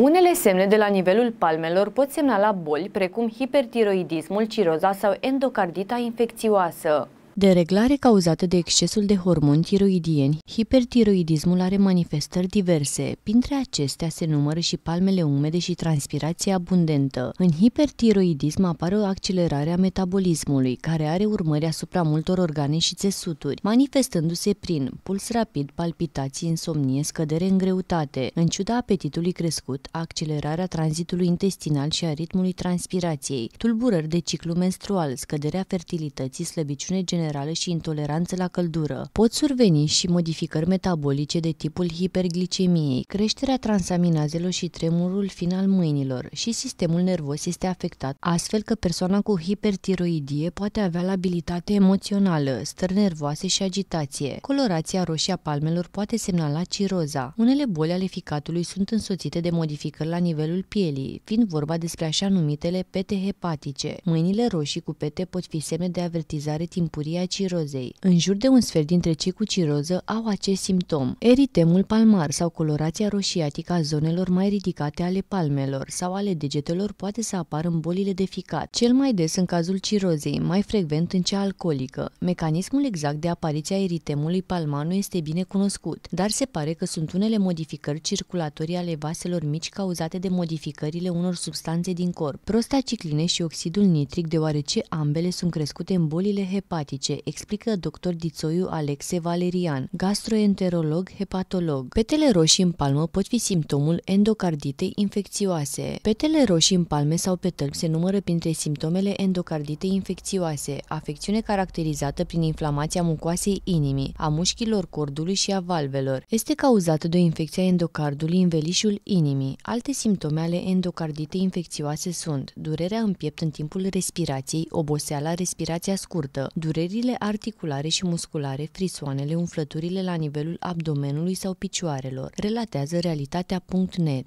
Unele semne de la nivelul palmelor pot semnala boli precum hipertiroidismul, ciroza sau endocardita infecțioasă. Dereglare cauzată de excesul de hormoni tiroidieni, hipertiroidismul are manifestări diverse. Printre acestea se numără și palmele umede și transpirația abundentă. În hipertiroidism apare o accelerare a metabolismului, care are urmări asupra multor organe și țesuturi, manifestându-se prin puls rapid, palpitații, insomnie, scădere în greutate, în ciuda apetitului crescut, accelerarea tranzitului intestinal și a ritmului transpirației, tulburări de ciclu menstrual, scăderea fertilității, slăbiciune generală minerale și intoleranță la căldură. Pot surveni și modificări metabolice de tipul hiperglicemiei, creșterea transaminazelor și tremurul final mâinilor și sistemul nervos este afectat, astfel că persoana cu hipertiroidie poate avea labilitate emoțională, stări nervoase și agitație. Colorația roșie a palmelor poate semnala ciroza. Unele boli ale ficatului sunt însoțite de modificări la nivelul pielii, fiind vorba despre așa numitele pete hepatice. Mâinile roșii cu pete pot fi semne de avertizare timpurie bacteria cirozei. În jur de un sfert dintre cei cu ciroză au acest simptom. Eritemul palmar sau colorația roșiatică a zonelor mai ridicate ale palmelor sau ale degetelor poate să apară în bolile de ficat, cel mai des în cazul cirozei, mai frecvent în cea alcoolică. Mecanismul exact de apariția eritemului palmar nu este bine cunoscut, dar se pare că sunt unele modificări circulatorii ale vaselor mici cauzate de modificările unor substanțe din corp, prostacicline și oxidul nitric, deoarece ambele sunt crescute în bolile hepatice cronice, explică dr. Dițoiu Alexe Valerian, gastroenterolog, hepatolog. Petele roșii în palmă pot fi simptomul endocarditei infecțioase. Petele roșii în palme sau pe tălp se numără printre simptomele endocarditei infecțioase, afecțiune caracterizată prin inflamația mucoasei inimii, a mușchilor cordului și a valvelor. Este cauzată de o infecție a endocardului în velișul inimii. Alte simptome ale endocarditei infecțioase sunt durerea în piept în timpul respirației, oboseala, respirația scurtă, dureri durerile articulare și musculare, frisoanele, umflăturile la nivelul abdomenului sau picioarelor, relatează realitatea.net.